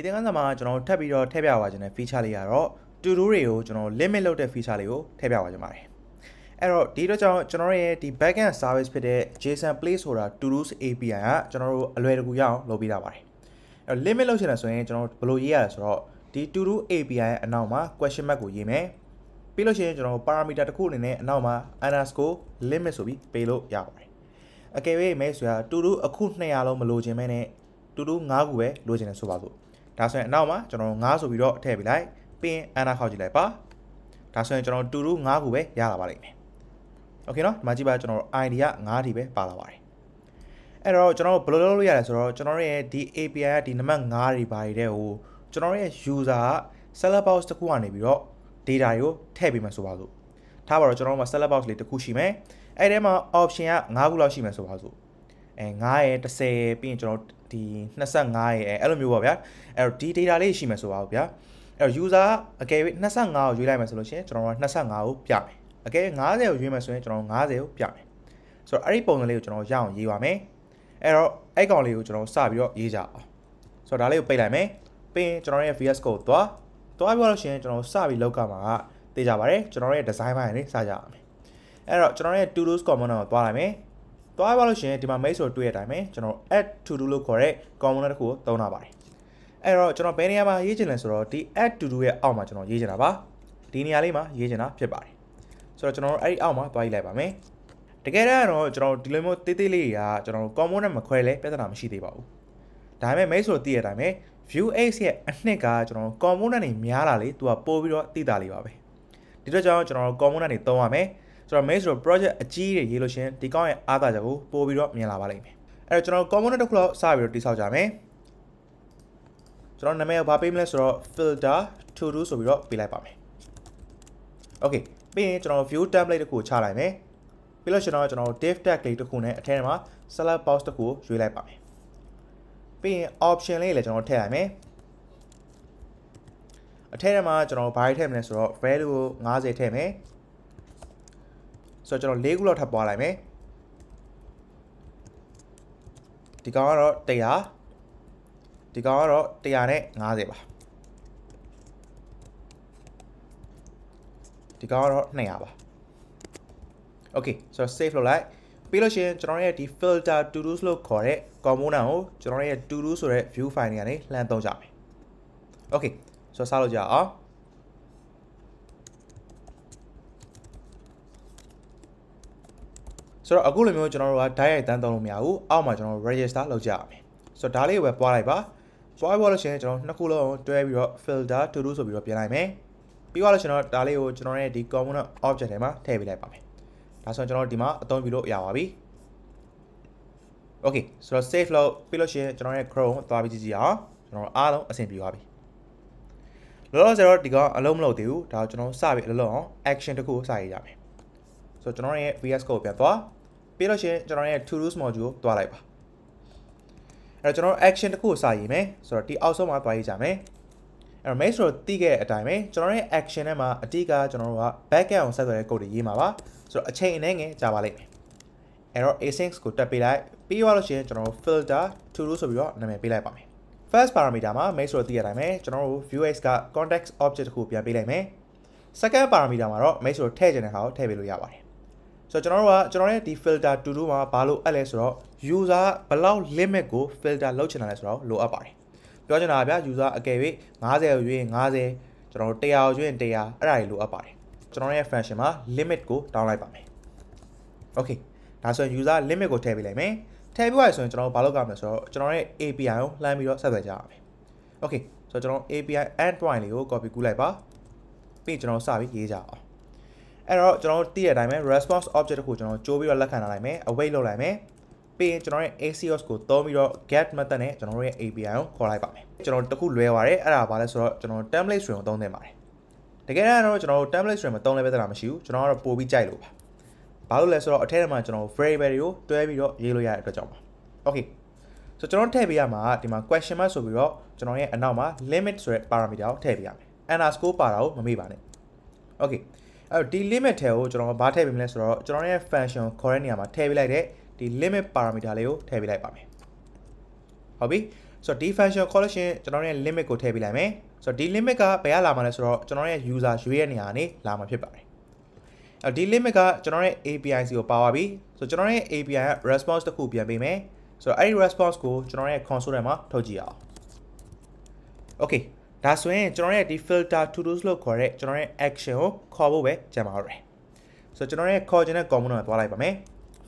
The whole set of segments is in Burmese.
ဒီသင်ခန်းစာမှာကျွန်တော်ထပ်ပြီးတော့ထည့်ပြပါခြင်းတဲ့ feature လေးကတော့ to do တွေကိုကျွန်တော် limit လုပ်တဲ့ feature လေးကိုထည့်ပြပါခြင်းပါတယ်အဲ့တော့ဒီတော့ကျွန်တော်ကျွန်တော်ရဲ့ဒီ backend service ဖြစ်တဲ့ JSON Play ဆိုတာ to do's API ကကျွန်တော်တို့အလွယ်တကူရအောင်လုပ်ပေးတာပါတယ်အဲ့တော့ limit လုပ်ချင်တယ်ဆိုရင်ကျွန်တော်ဘယ်လိုရေးရလဲဆိုတော့ဒီ to do API ရဲ့အနောက်မှာ question mark ကိုရေးမယ်ပြီးလို့ရှိရင်ကျွန်တော် parameter တစ်ခုအနေနဲ့အနောက်မှာ underscore limit ဆိုပြီးပေးလို့ရပါတယ်အကယ်၍မဲဆိုတာ to do အခု200လုံးမလိုချင်မဲနဲ့ to do 5ခုပဲလိုချင်တယ်ဆိုပါစို့ဒါဆိုရင်အနောက်မှာကျွန်တော်9ဆိုပြီးတော့ထည့်ပေးလိုက်ပင်အန်နာခောက်ကြည့်လိုက်ပါဒါဆိုရင်ကျွန်တော်တူတူ9ကိုပဲရလာပါလိမ့်မယ်โอเคเนาะဒီမှာကြည့်ပါကျွန်တော် ID က9ဒီပဲပါလာပါတယ်အဲ့တော့ကျွန်တော်ဘယ်လိုလုပ်လို့ရလဲဆိုတော့ကျွန်တော်ရဲ့ဒီ API ကဒီနံပါတ်9တွေပါနေတဲ့ဟိုကျွန်တော်ရဲ့ user က seller box တစ်ခုကနေပြီးတော့ data တွေကိုထည့်ပေးမှဆိုပါစို့ထားပါတော့ကျွန်တော်တို့မှာ seller box လေးတစ်ခုရှိမယ်အဲ့ထဲမှာ option က9ခုလောက်ရှိမယ်ဆိုပါစို့အဲ9ရယ်10ပြီးရင်ကျွန်တော်ဒီ25ရဲ့အဲ့လိုမျိုးပေါ့ဗျာအဲ့တော့ဒီ data လေးရှိမှာဆိုပါဘူးဗျာအဲ့တော့ user အကယ်၍25ကိုရွေးလိုက်မယ်ဆိုလို့ရှိရင်ကျွန်တော်တို့25ကိုပြမယ်အကယ်50ကိုရွေးမယ်ဆိုရင်ကျွန်တော်50ကိုပြမယ်ဆိုတော့အဲ့ဒီပုံစံလေးကိုကျွန်တော်ရအောင်ရေးပါမယ်အဲ့တော့အဲ့ကောင်လေးကိုကျွန်တော်စပြီးတော့ရေးကြအောင်ဆိုတော့ဒါလေးကိုပိတ်လိုက်မယ်ပြီးရင်ကျွန်တော်ရဲ့ VS Code သွားသွားပြောလို့ရှိရင်ကျွန်တော်စပြီးလောက်ကမှာသိကြပါတယ်ကျွန်တော်ရဲ့ design ပိုင်းလေးစကြအောင်အဲ့တော့ကျွန်တော်ရဲ့ to dos component ကိုသွားလိုက်မယ်သွားပါလို့ရှိရင်ဒီမှာ mail ဆိုတွေ့ရတဲ့အတိုင်းပဲကျွန်တော် add to do လို့ခေါ်တဲ့ component တစ်ခုကိုသုံးထားပါတယ်အဲ့တော့ကျွန်တော်ဘယ်နေရာမှာရေးချင်လဲဆိုတော့ဒီ add to do ရဲ့အောက်မှာကျွန်တော် ရေးချင်တာပါဒီနေရာလေးမှာရေးချင်တာဖြစ်ပါတယ်ဆိုတော့ကျွန်တော်အဲ့ဒီအောက်မှာသွားကြည့်လိုက်ပါမယ်တကယ်တော့ကျွန်တော်ဒီလိုမျိုးတေးသေးလေးတွေကကျွန်တော် component မခွဲလဲပြဿနာမရှိသေးပါဘူးဒါပေမဲ့ mail ဆိုတည်ရတဲ့အတိုင်းပဲ view x ရဲ့အနှစ်ကကျွန်တော် component တွေများလာလေသူကပို့ပြီးတော့တည်တာလေးပါပဲဒီတော့ကျွန်တော်ကျွန်တော် component တွေသုံးရမယ်ဆိုတော့ main ဆိုတော့ project အကြီးတွေရေးလို့ရှင်ဒီကောင်းရဲ့အားသာချက်ကိုပို့ပြီးတော့မြင်လာပါလိမ့်မယ်အဲ့တော့ကျွန်တော် component တစ်ခုလောက်စပြီးတော့တိဆောက်ကြမယ်ကျွန်တော်နာမည်ကိုဘာပေးမလဲဆိုတော့ filter to do ဆိုပြီးတော့ပေးလိုက်ပါမယ် okay ပြီးရင်ကျွန်တော် view template တစ်ခုချလိုက်မယ်ပြီးလို့ကျွန်တော်ကျွန်တော် div tag လေးတစ်ခုနဲ့အထဲမှာ select box တစ်ခုရွေးလိုက်ပါမယ်ပြီးရင် option လေးလည်းကျွန်တော်ထည့်လိုက်မယ်အထက်ထဲမှာကျွန်တော်ဘာထည့်မလဲဆိုတော့ value ကို90ထည့်မယ်ဆိုတော့ကျွန်တော်၄ခုလောက်ထပ်ပွားလိုက်မယ်ဒီကောင်ကတော့100ဒီကောင်ကတော့150ပါဒီကောင်ကတော့200ပါ Okay ဆိုတော့ save လုပ်လိုက်ပြီးလို့ရှိရင်ကျွန်တော်ရဲ့ဒီ filter to dos လို့ခေါ်တဲ့ component ကိုကျွန်တော်ရဲ့ to do ဆိုတဲ့ view file တွေကနေလှမ်းသုံးကြမယ် Okay ဆိုတော့စလုပ်ကြအောင်ဆိုတော့အခုလိုမျိုးကျွန်တော်တို့က dial ရိုက်တန်းသုံးလို့မရဘူးအောက်မှာကျွန်တော်တို့ register လောက်ကြရမယ်ဆိုတော့ဒါလေးကိုပဲပွားလိုက်ပါပွားပြီးတော့ရှင်ကျွန်တော်နှစ်ခုလုံးတွဲပြီးတော့ filter to do ဆိုပြီးတော့ပြင်လိုက်မယ်ပြီးတော့ရှင်တော့ဒါလေးကိုကျွန်တော်ရဲ့ဒီ component object ထဲမှာထည့်ပေးလိုက်ပါမယ်ဒါဆိုရင်ကျွန်တော်ဒီမှာအသုံးပြုလို့ရပါပြီ Okay ဆိုတော့ save လုပ်ပြီးလို့ရှင်ကျွန်တော်ရဲ့ chrome ကိုသွားပြီးကြည့်ကြည့်အောင်ကျွန်တော်အားလုံးအဆင်ပြေသွားပြီလောလောဆယ်တော့ဒီကောင်အလုံးမလုပ်သေးဘူးဒါကိုကျွန်တော်စပြီးအလုံးလုံးအောင် action တစ်ခုစရရမယ်ဆိုတော့ကျွန်တော်ရဲ့ VS Code ကိုပြန်သွားပြီးလို့ရှိရင်ကျွန်တော်ရဲ့ to do's module ကိုတွားလိုက်ပါအဲ့တော့ကျွန်တော် action တစ်ခုကိုစာရေးမယ်ဆိုတော့ဒီအောက်ဆုံးမှာတွားရေးကြမယ်အဲ့တော့ make sure တိခဲ့တဲ့အတိုင်းပဲကျွန်တော်ရဲ့ action ထဲမှာအတိကကျွန်တော်တို့က backend အောင်ဆက်သွယ်တဲ့ code တွေရေးမှာပါဆိုတော့အချိန်အနည်းငယ်ကြာပါလိမ့်မယ်အဲ့တော့ async ကိုတက်ပေးလိုက်ပြီးသွားလို့ရှိရင်ကျွန်တော်တို့ filter to do ဆိုပြီးတော့နာမည်ပေးလိုက်ပါမယ် first parameter မှာ make sure သိရတိုင်းပဲကျွန်တော်တို့ view x က context object တစ်ခုပြန်ပေးလိုက်မယ် second parameter မှာတော့ make sure ထည့်ခြင်းတဲ့ဟာကိုထည့်ပေးလို့ရပါတယ်ဆိုတော့ကျွန်တော်တို့ကကျွန်တော်ရဲ့ဒီ filter တူတူမှာဘာလို့အပ်လဲဆိုတော့ user ဘလောက် limit ကို filter လောက်ချင်တာလဲဆိုတော့လိုအပ်ပါတယ်ပြောချင်တာဗျာ user အကယ်၍50ကိုရွေးရင်50ကျွန်တော်တို့100ကိုရွေးရင်100အဲ့ဒါတွေလိုအပ်ပါတယ်ကျွန်တော်ရဲ့ function မှာ limit ကို down လိုက်ပါမယ် okay ဒါဆိုရင် user limit ကိုထည့်ပေးလိုက်မယ်ထည့်ပြီးသွားဆိုရင်ကျွန်တော်တို့ဘာလုပ်ကြမလဲဆိုတော့ကျွန်တော်ရဲ့ API ကိုလှမ်းပြီးတော့ဆက်သွယ်ကြရမယ် okay ဆိုတော့ကျွန်တော် API endpoint လေးကို copy ကူးလိုက်ပါပြီးကျွန်တော်စပြီးရေးကြအောင်အဲ့တော့ကျွန်တော်တို့သိတဲ့အတိုင်းပဲ response object တခုကျွန်တော်ကြိုးပြီးတော့လက်ခံထားလိုက်မယ် await လုပ်လိုက်မယ်ပြီးရင်ကျွန်တော်ရဲ့ ACOS ကိုသုံးပြီးတော့ get method နဲ့ကျွန်တော်ရဲ့ API ကိုခေါ်လိုက်ပါမယ်ကျွန်တော်တခုလွဲပါတယ်အဲ့ဒါဘာလဲဆိုတော့ကျွန်တော် template string ကိုသုံးသင့်ပါတယ်တကယ်တော့ကျွန်တော်တို့ template string မသုံးလဲပြဿနာမရှိဘူးကျွန်တော်ကတော့ပို့ပြီးကြိုက်လို့ပါဘာလို့လဲဆိုတော့အထက်ထဲမှာကျွန်တော် variable တွေကိုတွဲပြီးတော့ရေးလို့ရတဲ့အတွက်ကြောင့်ပါ okay ဆိုကျွန်တော်ထည့်ပေးရမှာဒီမှာ question mark ဆိုပြီးတော့ကျွန်တော်ရဲ့အနောက်မှာ limit ဆိုတဲ့ parameter ကိုထည့်ပေးရမယ် underscore ပါတာကိုမမေ့ပါနဲ့ okay အဲ့တော့ဒီ limit ထဲကိုကျွန်တော်ဘာထည့်ပေးမလဲဆိုတော့ကျွန်တော်ရဲ့ function ခေါ်တဲ့နေရာမှာထည့်ပေးလိုက်တဲ့ဒီ limit parameter လေးကိုထည့်ပေးလိုက်ပါမယ်ဟုတ်ပြီဆိုတော့ဒီ function call လို့ရှင်ကျွန်တော်ရဲ့ limit ကိုထည့်ပေးလိုက်မယ်ဆိုတော့ဒီ limit ကဘယ်ကလာမှာလဲဆိုတော့ကျွန်တော်ရဲ့ user ရွေးရတဲ့နေရာကနေလာမှာဖြစ်ပါတယ်အဲ့ဒီ limit ကကျွန်တော်ရဲ့ API စီကိုပါသွားပြီဆိုတော့ကျွန်တော်ရဲ့ API က response တစ်ခုပြန်ပေးမယ်ဆိုတော့အဲ့ဒီ response ကိုကျွန်တော်ရဲ့ console ထဲမှာထုတ်ကြည့်အောင် okay ဒါဆိုရင်ကျွန်တော်ရဲ့ဒီ filter to dos လို့ခေါ်တဲ့ကျွန်တော်ရဲ့ action ကိုခေါ်ဖို့ပဲကြံပါတော့တယ်ဆိုတော့ကျွန်တော်ရဲ့ခေါ်ခြင်းတဲ့ component ကိုသွားလိုက်ပါမယ်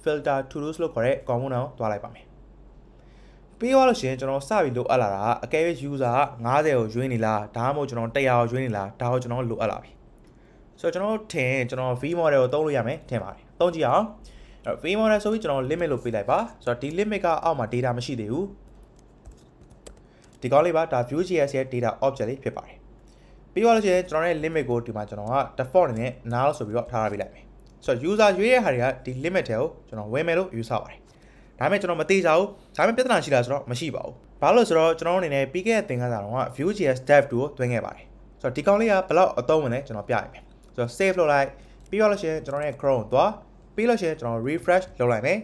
filter to dos လို့ခေါ်တဲ့ component ကိုသွားလိုက်ပါမယ်ပြီးသွားလို့ရှိရင်ကျွန်တော်စပြီးလိုအပ်လာတာအကယ်၍ user က90ကိုရွေးနေလားဒါမှမဟုတ်ကျွန်တော်100ကိုရွေးနေလားဒါကိုကျွန်တော်လိုအပ်လာပြီဆိုတော့ကျွန်တော်ထင်ကျွန်တော် V model ကိုသုံးလို့ရမယ်ထင်ပါတယ်သုံးကြည့်အောင် V model ဆိုပြီးကျွန်တော် limit လို့ပေးလိုက်ပါဆိုတော့ဒီ limit ကအောက်မှာ data မရှိသေးဘူးဒီကောင်းလေးပါဒါ Vue.js ရဲ့ data object လေးဖြစ်ပါတယ်ပြီးတော့လို့ရှိရင်ကျွန်တော်ရဲ့ limit ကိုဒီမှာကျွန်တော်က default အနေနဲ့ null ဆိုပြီးတော့ထားရပေးလိုက်မယ်ဆိုတော့ user ရွေးတဲ့ဟာတွေကဒီ limit ထဲကိုကျွန်တော်ဝင်မယ်လို့ယူဆပါတယ်ဒါပေမဲ့ကျွန်တော်မသိကြဘူးဒါပေမဲ့ပြဿနာရှိလားဆိုတော့မရှိပါဘူးဘာလို့ဆိုတော့ကျွန်တော်အနေနဲ့ပြီးခဲ့တဲ့သင်ခန်းစာတော့က Vue.js dev 2ကိုတွင်းခဲ့ပါတယ်ဆိုတော့ဒီကောင်းလေးကဘယ်လောက်အသုံးဝင်လဲကျွန်တော်ပြရမယ်ဆိုတော့ save လုပ်လိုက်ပြီးတော့လို့ရှိရင်ကျွန်တော်ရဲ့ Chrome ကိုသွားပြီးလို့ရှိရင်ကျွန်တော် refresh လုပ်လိုက်မယ်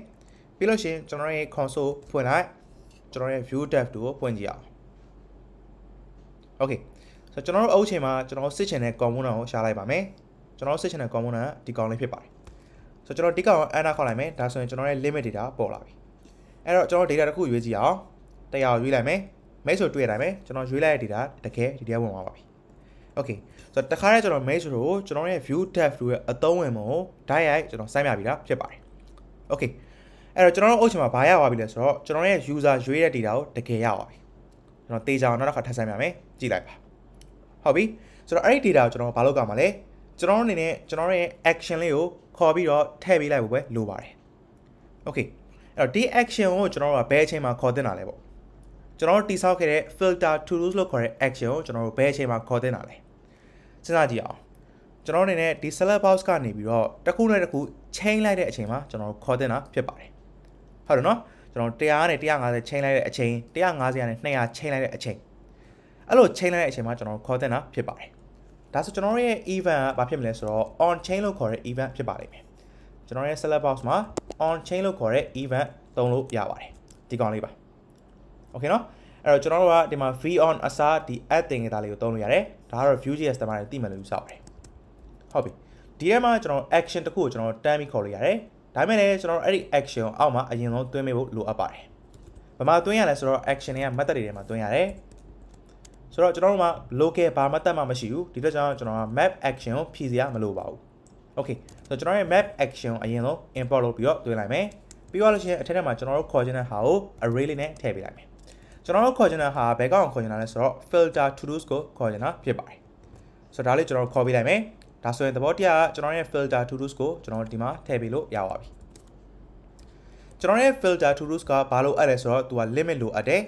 ပြီးလို့ရှိရင်ကျွန်တော်ရဲ့ console ဖွင့်လိုက်ကျွန်တော်ရဲ့ view dev 2ကိုဖွင့်ကြည့်အောင်โอเคဆိုတော့ကျွန်တော်တို့အုပ်ချိန်မှာကျွန်တော်စစ်ချင်တဲ့ component ကိုရှာလိုက်ပါမယ်ကျွန်တော်တို့စစ်ချင်တဲ့ component ကဒီကောင်လေးဖြစ်ပါတယ်ဆိုတော့ကျွန်တော်ဒီကောင် anchor ခေါ်လိုက်မယ်ဒါဆိုရင်ကျွန်တော်ရဲ့ limit data ပေါ်လာပြီအဲ့တော့ကျွန်တော် data တစ်ခုရွေးကြည့်အောင်တရားရွေးလိုက်မယ်မဲဆိုတွေ့ရတိုင်းပဲကျွန်တော်ရွေးလိုက်တဲ့ data တကယ်ဒီထဲဝင်သွားပါပြီ okay ဆိုတော့တခါတည်းကျွန်တော် mesh ကိုကျွန်တော်ရဲ့ view tab တို့ရဲ့အသုံးဝင်ပုံကိုဓာတ်ရိုက်ကျွန်တော်စိုင်းပြပြီးတာဖြစ်ပါတယ် okay အဲ့တော့ကျွန်တော်တို့အုပ်ချင်မှာဘာရပါပြီလဲဆိုတော့ကျွန်တော်ရဲ့ user ရွေးတဲ့ data ကိုတကယ်ရပါပြီကျွန်တော်တေချာအောင်နောက်တစ်ခါထပ်ဆိုင်ပါမယ်ကြည့်လိုက်ပါဟုတ်ပြီဆိုတော့အဲ့ဒီ data ကိုကျွန်တော်ဘာလုပ်ကြမှာလဲကျွန်တော်အနေနဲ့ကျွန်တော်ရဲ့ action လေးကိုခေါ်ပြီးတော့ထည့်ပေးလိုက်ဖို့ပဲလိုပါတယ် okay အဲ့တော့ဒီ action ကိုကျွန်တော်ကဘယ်အချိန်မှာခေါ်တင်တာလဲပေါ့ကျွန်တော်တိစောက်ခဲ့တဲ့ filter tools လို့ခေါ်တဲ့ action ကိုကျွန်တော်တို့ဘယ်အချိန်မှာခေါ်တင်တာလဲစဉ်းစားကြည့်အောင်ကျွန်တော်အနေနဲ့ဒီ select box ကနေပြီးတော့တစ်ခုနဲ့တစ်ခု chain လိုက်တဲ့အချိန်မှာကျွန်တော်ခေါ်တင်တာဖြစ်ပါတယ်ဟုတ်တယ်နော်ကျွန်တော်100နဲ့150ချိန်လိုက်တဲ့အချိန်150နဲ့200ချိန်လိုက်တဲ့အချိန်အဲ့လိုချိန်လိုက်တဲ့အချိန်မှာကျွန်တော်ခေါ်တင်တာဖြစ်ပါတယ်ဒါဆိုကျွန်တော်ရဲ့ event ကဘာဖြစ်မလဲဆိုတော့ on chain လို့ခေါ်တဲ့ event ဖြစ်ပါလိမ့်မယ်ကျွန်တော်ရဲ့ select box မှာ on chain လို့ခေါ်တဲ့ event သုံးလို့ရပါတယ်ဒီကောင်လေးပါ okay နော်အဲ့တော့ကျွန်တော်တို့ကဒီမှာ v on အစားဒီ add တင်ခဲ့တာလေးကိုသုံးလို့ရတယ်ဒါကတော့ view js တမန်တွေသိမှလို့ယူဆပါတယ်ဟုတ်ပြီဒီထဲမှာကျွန်တော် action တစ်ခုကိုကျွန်တော်တန်းပြီးခေါ်လို့ရတယ်ဒါပေမဲ့လည်းကျွန်တော်တို့အဲ့ဒီ action ကိုအောက်မှာအရင်ဆုံးသွင်းပေးဖို့လိုအပ်ပါတယ်။ဘယ်မှာသွင်းရလဲဆိုတော့ action တွေက method တွေထဲမှာသွင်းရတယ်။ဆိုတော့ကျွန်တော်တို့မှာ local ဘာ method မှမရှိဘူး။ဒီတော့ကျွန်တော်ကျွန်တော်က map action ကိုဖြည့်စရာမလိုပါဘူး။ Okay ဆိုတော့ကျွန်တော်ရဲ့ map action ကိုအရင်ဆုံး import လုပ်ပြီးတော့သွင်းလိုက်မယ်။ပြီးတော့လို့ရှိရင်အထက်ထဲမှာကျွန်တော်တို့ခေါ်ချင်တဲ့ဟာကို array လေးနဲ့ထည့်ပေးလိုက်မယ်။ကျွန်တော်တို့ခေါ်ချင်တဲ့ဟာဘယ်ကောင်ခေါ်ချင်တာလဲဆိုတော့ filter to dos ကိုခေါ်ချင်တာဖြစ်ပါတယ်။ဆိုတော့ဒါလေးကျွန်တော်ခေါ်ပေးလိုက်မယ်ဒါဆိုရင်သဘောတရားကကျွန်တော်ရဲ့ filter to rules ကိုကျွန်တော်ဒီမှာထည့်ပေးလို့ရပါပြီကျွန်တော်ရဲ့ filter to rules ကဘာလို့အပ်လဲဆိုတော့သူက limit လိုအပ်တယ်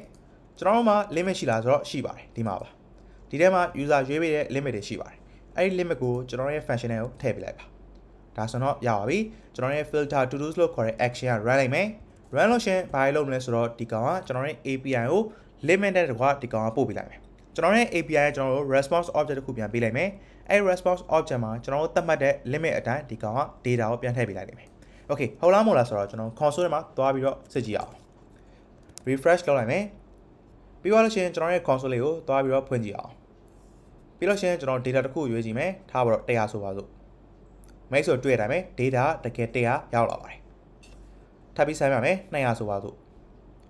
ကျွန်တော်တို့မှာ limit ရှိလားဆိုတော့ရှိပါတယ်ဒီမှာပါဒီထဲမှာ user ရွေးပေးတဲ့ limit တွေရှိပါတယ်အဲ့ဒီ limit ကိုကျွန်တော်ရဲ့ function နဲ့ကိုထည့်ပေးလိုက်ပါဒါဆိုတော့ရပါပြီကျွန်တော်ရဲ့ filter to do's လို့ခေါ်တဲ့ action က run လိုက်မယ် run လို့ရှင်ဘာလုပ်မလဲဆိုတော့ဒီကောင်ကကျွန်တော်ရဲ့ API ကို limit နဲ့တကွာဒီကောင်ကပို့ပေးလိုက်မယ်ကျွန်တော်ရဲ့ API ရဲ့ကျွန်တော်တို့ response object တစ်ခုပြန်ပေးလိုက်မယ်။အဲ response object မှာကျွန်တော်တို့သတ်မှတ်တဲ့ limit အတိုင်းဒီကောင်က data ကိုပြန်ထည့်ပေးလိုက်နိုင်မယ်။ Okay ဟုတ်လားမဟုတ်လားဆိုတော့ကျွန်တော် console ထဲမှာသွားပြီးတော့စစ်ကြည့်အောင်။ refresh လုပ်လိုက်မယ်။ပြီးသွားလို့ရှိရင်ကျွန်တော်ရဲ့ console လေးကိုသွားပြီးတော့ဖွင့်ကြည့်အောင်။ပြီးလို့ရှိရင်ကျွန်တော် data တစ်ခုရွေးကြည့်မယ်။ထားပါတော့100ဆိုပါစို့။မိတ်ဆိုတွေ့ရတိုင်းပဲ data တကယ်100ရောက်လာပါတယ်။ထပ်ပြီးဆမ်းပြမယ်200ဆိုပါစို့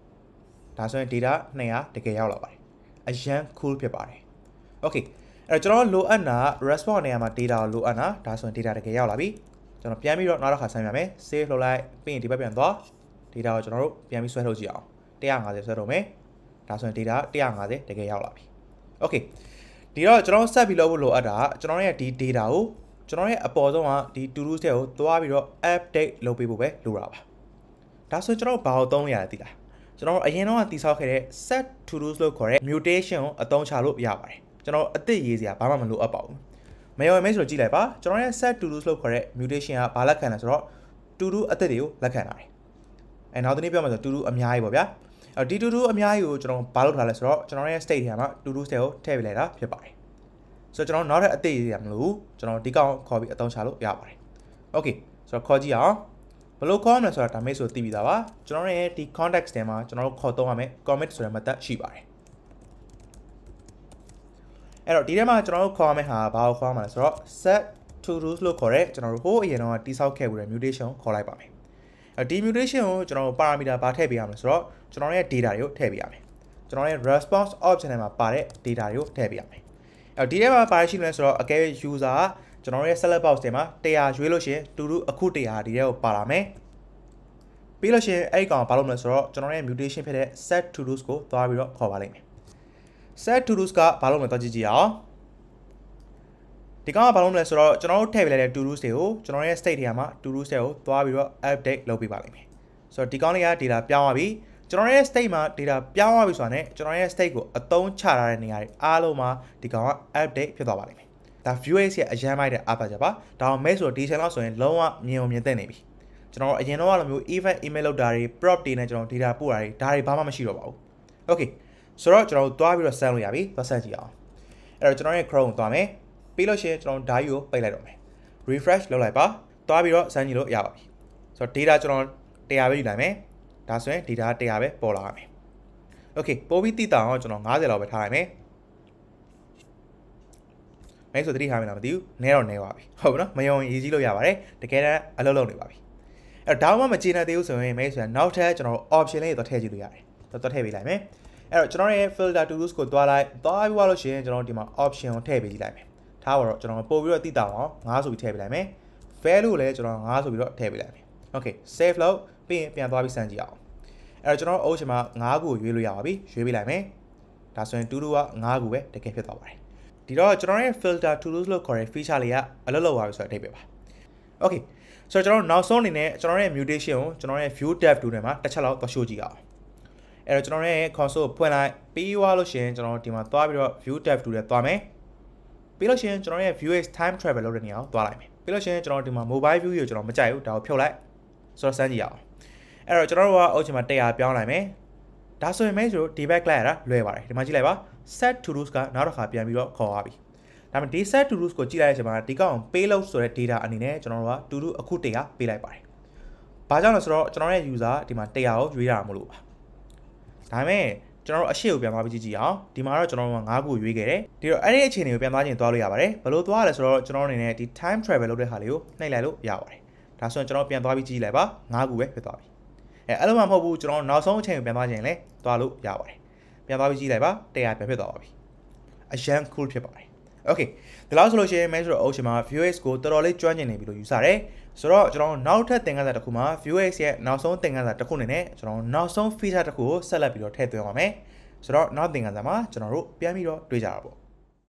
။ဒါဆိုရင် data 200တကယ်ရောက်လာပါတယ်အရန် cool ဖြစ်ပါတယ်။ Okay အဲ့တော့ကျွန်တော်လိုအပ်တာ response နေရာမှာ data ကိုလိုအပ်တာဒါဆိုရင် data တကယ်ရောက်လာပြီကျွန်တော်ပြန်ပြီးတော့နောက်တစ်ခါဆမ်းပြမယ် save လုပ်လိုက်ပြီးရင်ဒီဘက်ပြန်သွား data ကိုကျွန်တော်တို့ပြန်ပြီးဆွဲထုတ်ကြည့်အောင်150ဆွဲထုတ်မယ်ဒါဆိုရင် data 150တကယ်ရောက်လာပြီ okay ဒီတော့ကျွန်တော်ဆက်ပြီးလုပ်ဖို့လိုအပ်တာကျွန်တော်ရဲ့ဒီ data ကိုကျွန်တော်ရဲ့အပေါ်ဆုံးကဒီ to do set ကိုသွားပြီးတော့ update လုပ်ပေးဖို့ပဲလိုတာပါဒါဆိုကျွန်တော်ဘာကိုသုံးရလဲသိလားကျွန်တော်အရင်တော့ကတိဆောက်ခဲ့တဲ့ set to do's လို့ခေါ်တဲ့ mutation ကိုအသုံးချလို့ရပါတယ်ကျွန်တော်အသစ်ရေးစရာဘာမှမလိုအပ်ပါဘူးမရောမဲဆိုတော့ကြည့်လိုက်ပါကျွန်တော်ရဲ့ set to do's လို့ခေါ်တဲ့ mutation ကဘာလက်ခံလဲဆိုတော့ to do အသစ်တွေကိုလက်ခံတာတယ်အဲနောက်တစ်နေ့ပြောမှာဆို to do အများကြီးပေါ့ဗျာအဲဒီ to do အများကြီးကိုကျွန်တော်ဘာလုပ်ထားလဲဆိုတော့ကျွန်တော်ရဲ့ state ထဲမှာ to do state ကိုထည့်ပေးလိုက်တာဖြစ်ပါတယ်ဆိုတော့ကျွန်တော်နောက်ထပ်အသစ်ရေးစရာမလိုဘူးကျွန်တော်ဒီကောင်ခေါ်ပြီးအသုံးချလို့ရပါတယ် okay ဆိုတော့ခေါ်ကြည့်အောင်ဘယ်လိုခေါ်ရမလဲဆိုတာဒါမိတ်ဆိုသိပြီးသားပါကျွန်တော်ရဲ့ဒီ context ထဲမှာကျွန်တော်တို့ခေါ်သုံးရမယ် commit ဆိုတဲ့ method ရှိပါတယ်အဲ့တော့ဒီထဲမှာကျွန်တော်တို့ခေါ်ရမယ့်ဟာဘာကိုခေါ်ရမလဲဆိုတော့ set to rules လို့ခေါ်တဲ့ကျွန်တော်တို့ဟိုးအရင်တော့တိစောက်ခဲ့ပြီးတဲ့ mutation ခေါ်လိုက်ပါမယ်ဒီ mutation ကိုကျွန်တော်တို့ parameter ဘာထည့်ပေးရမလဲဆိုတော့ကျွန်တော်ရဲ့ data တွေကိုထည့်ပေးရမယ်ကျွန်တော်ရဲ့ response option ထဲမှာပါတဲ့ data တွေကိုထည့်ပေးရမယ်အဲ့တော့ဒီထဲမှာပါရှိမလဲဆိုတော့အကယ် user ကကျွန်တော်ရဲ့ salad box ထဲမှာ100ရွေးလို့ရှင်တူတူအခု100ဒီထဲကိုပါလာမယ်ပြီးလို့ရှင်အဲ့ဒီကောင်ဘာလုပ်မလဲဆိုတော့ကျွန်တော်ရဲ့ mutation ဖြစ်တဲ့ set to rules ကိုသွားပြီးတော့ခေါ်ပါလိမ့်မယ် set to rules ကဘာလုပ်မလဲသွားကြည့်ကြည့်အောင်ဒီကောင်ကဘာလုပ်မလဲဆိုတော့ကျွန်တော်တို့ထည့်ပေးလိုက်တဲ့ to rules တွေကိုကျွန်တော်ရဲ့ state ထဲမှာ to rules တွေကိုသွားပြီးတော့ update လုပ်ပေးပါလိမ့်မယ်ဆိုတော့ဒီကောင်လေးက data ပြောင်းသွားပြီကျွန်တော်ရဲ့ state မှာ data ပြောင်းသွားပြီဆိုတာနဲ့ကျွန်တော်ရဲ့ state ကိုအသုံးချထားတဲ့နေရာတွေအားလုံးမှာဒီကောင်က update ဖြစ်သွားပါလိမ့်မယ်ဒါ viewers ရဲ့အရန်မိုက်တဲ့အားပါကြပါဒါမှမဲဆိုတော့ဒီ channel ဆိုရင်လုံးဝမြင်အောင်မြင်သိနေပြီကျွန်တော်တို့အရင်တော့အဲ့လိုမျိုး event email လောက်တာတွေ prop တွေနဲ့ကျွန်တော် data ပို့တာတွေဒါတွေဘာမှမရှိတော့ပါဘူး okay ဆိုတော့ကျွန်တော်တို့သွားပြီးတော့ဆန်းလို့ရပြီသွားဆန်းကြည့်အောင်အဲ့တော့ကျွန်တော်ရဲ့ chrome ကိုသွားမယ်ပြီးလို့ရှိရင်ကျွန်တော် dial ကိုပိတ်လိုက်တော့မယ် refresh လုပ်လိုက်ပါသွားပြီးတော့ဆန်းကြည့်လို့ရပါပြီဆိုတော့ data ကျွန်တော်100ပဲယူလိုက်မယ်ဒါဆိုရင် data 100ပဲပေါ်လာရမယ် okay ပို့ပြီးတည်တာအောင်ကျွန်တော်90လောက်ပဲထားလိုက်မယ်မဲဆိုသတိထားမလားမသိဘူးနဲတော့နဲပါပြီဟုတ်ပြီနော်မယုံရင်ရေးကြည့်လို့ရပါတယ်တကယ်တမ်းအလုပ်လုပ်နေပါပြီအဲ့တော့ဒါမှမကျေနပ်သေးဘူးဆိုရင်မဲဆိုတာနောက်ထပ်ကျွန်တော်တို့ option လေးတွေတော့ထည့်ကြည့်လို့ရတယ်တော့တော့ထည့်ပေးလိုက်မယ်အဲ့တော့ကျွန်တော်ရဲ့ filter to rules ကိုသွားလိုက်သွားပြီးွားလို့ရှိရင်ကျွန်တော်ဒီမှာ option ကိုထည့်ပေးကြည့်လိုက်မယ်ထားပါတော့ကျွန်တော်ပို့ပြီးတော့တိတောင်အောင်9ဆိုပြီးထည့်ပေးလိုက်မယ် value ကိုလည်းကျွန်တော်9ဆိုပြီးတော့ထည့်ပေးလိုက်မယ် okay save လုပ်ပြီးရင်ပြန်သွားပြီးစမ်းကြည့်အောင်အဲ့တော့ကျွန်တော်အုပ်ရှင်မှာ9ခုကိုရွေးလို့ရပါပြီရွေးပေးလိုက်မယ်ဒါဆိုရင်တူတူက9ခုပဲတကယ်ဖြစ်သွားပါတယ်ဒီတော့ကျွန်တော်ရဲ့ filter tools လို့ခေါ်တဲ့ feature လေးကအလုပ်လုပ်ပါပြီဆိုတော့အဓိပ္ပာယ်ပါ Okay ဆိုတော့ကျွန်တော်နောက်ဆုံးအနေနဲ့ကျွန်တော်ရဲ့ mutation ကိုကျွန်တော်ရဲ့ view tab တူနဲ့မှာတစ်ချက်လောက်သွားရှိုးကြည့်အောင်အဲ့တော့ကျွန်တော်ရဲ့ console ကိုဖွင့်လိုက်ပြီးသွားလို့ရှိရင်ကျွန်တော်ဒီမှာသွားပြီးတော့ view tab တူနဲ့သွားမယ်ပြီးလို့ရှိရင်ကျွန်တော်ရဲ့ view is time travel လုပ်တဲ့နေရာကိုသွားလိုက်မယ်ပြီးလို့ရှိရင်ကျွန်တော်ဒီမှာ mobile view ကိုကျွန်တော်မကြိုက်ဘူးဒါကိုဖြုတ်လိုက်ဆိုတော့စမ်းကြည့်အောင်အဲ့တော့ကျွန်တော်တို့ကအုပ်ချင်မှာ100ပြောင်းလိုက်မယ်ဒါဆိုရင်မဲဆိုတော့ debug လိုက်ရတာလွယ်ပါတယ်ဒီမှာကြည့်လိုက်ပါ set to rules ကနောက်တစ်ခါပြန်ပြီးတော့ခေါ်ရပြီဒါပေမဲ့ data to rules ကိုကြည့်လိုက်တဲ့အချိန်မှာဒီကောင် payload ဆိုတဲ့ data အနေနဲ့ကျွန်တော်တို့က to do အခုတေကပေးလိုက်ပါတယ်ဘာကြောင့်လဲဆိုတော့ကျွန်တော်ရဲ့ user ဒီမှာ100ကိုရွေးတာမလို့ပါဒါပေမဲ့ကျွန်တော်တို့အရှိကိုပြန်သွားပြီးကြည့်ကြည့်အောင်ဒီမှာတော့ကျွန်တော်တို့က9ခုရွေးခဲ့တယ်ဒီတော့အဲ့ဒီအခြေအနေကိုပြန်သွားခြင်းသွားလို့ရပါတယ်ဘယ်လိုသွားရလဲဆိုတော့ကျွန်တော်အနေနဲ့ဒီ time travel လုပ်တဲ့ဟာလေးကိုနှိပ်လိုက်လို့ရပါတယ်ဒါဆိုရင်ကျွန်တော်ပြန်သွားပြီးကြည့်လိုက်ပါ9ခုပဲဖြစ်သွားပြီအဲအဲ့လိုမှမဟုတ်ဘူးကျွန်တော်နောက်ဆုံးအချိန်ကိုပြန်သွားခြင်းလဲသွားလို့ရပါတယ်ပြန်သွားပြီးကြည့်လိုက်ပါတရားပြန်ဖြစ်သွားပါပြီအရန် cool ဖြစ်ပါတယ် okay ဒီလောက်ဆိုလို့ရှိရင် Metro Ocean မှာ VOS ကိုတော်တော်လေးကျွမ်းကျင်နေပြီလို့ယူဆတယ်ဆိုတော့ကျွန်တော်နောက်ထပ်သင်ခန်းစာတစ်ခုမှာ VOS ရဲ့နောက်ဆုံးသင်ခန်းစာတစ်ခုအနေနဲ့ကျွန်တော်နောက်ဆုံး feature တစ်ခုကိုဆက်လက်ပြီးတော့ထည့်သွင်းပါမယ်ဆိုတော့နောက်သင်ခန်းစာမှာကျွန်တော်တို့ပြန်ပြီးတော့တွေ့ကြတာပေါ့